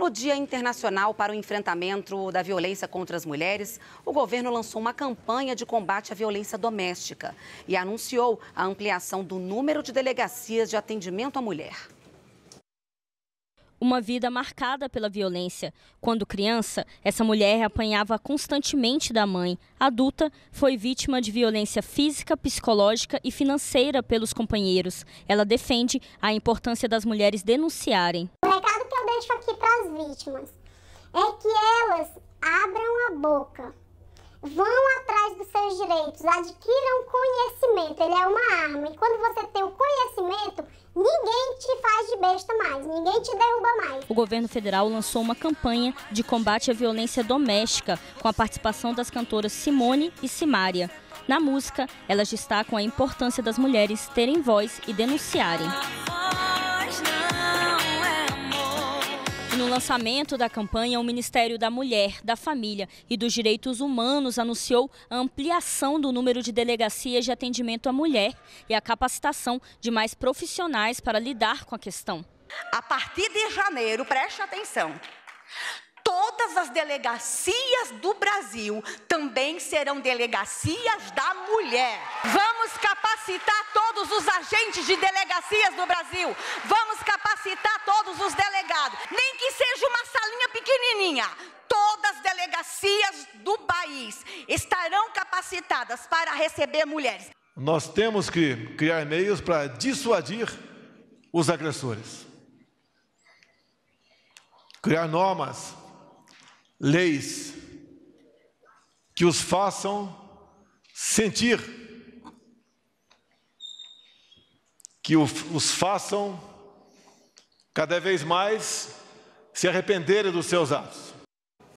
No Dia Internacional para o Enfrentamento da Violência contra as Mulheres, o governo lançou uma campanha de combate à violência doméstica e anunciou a ampliação do número de delegacias de atendimento à mulher. Uma vida marcada pela violência. Quando criança, essa mulher apanhava constantemente da mãe. Adulta, foi vítima de violência física, psicológica e financeira pelos companheiros. Ela defende a importância das mulheres denunciarem deixo aqui para as vítimas, é que elas abram a boca, vão atrás dos seus direitos, adquiram conhecimento. Ele é uma arma. E quando você tem o conhecimento, ninguém te faz de besta mais, ninguém te derruba mais. O governo federal lançou uma campanha de combate à violência doméstica com a participação das cantoras Simone e Simária. Na música, elas destacam a importância das mulheres terem voz e denunciarem. lançamento da campanha, o Ministério da Mulher, da Família e dos Direitos Humanos anunciou a ampliação do número de delegacias de atendimento à mulher e a capacitação de mais profissionais para lidar com a questão. A partir de janeiro, preste atenção, todas as delegacias do Brasil também serão delegacias da mulher. Vamos capacitar todos os agentes de delegacias do Brasil. Vamos capacitar todos os delegados, nem que seja uma salinha pequenininha. Todas as delegacias do país estarão capacitadas para receber mulheres. Nós temos que criar meios para dissuadir os agressores. Criar normas, leis que os façam sentir, que os façam cada vez mais se arrependerem dos seus atos.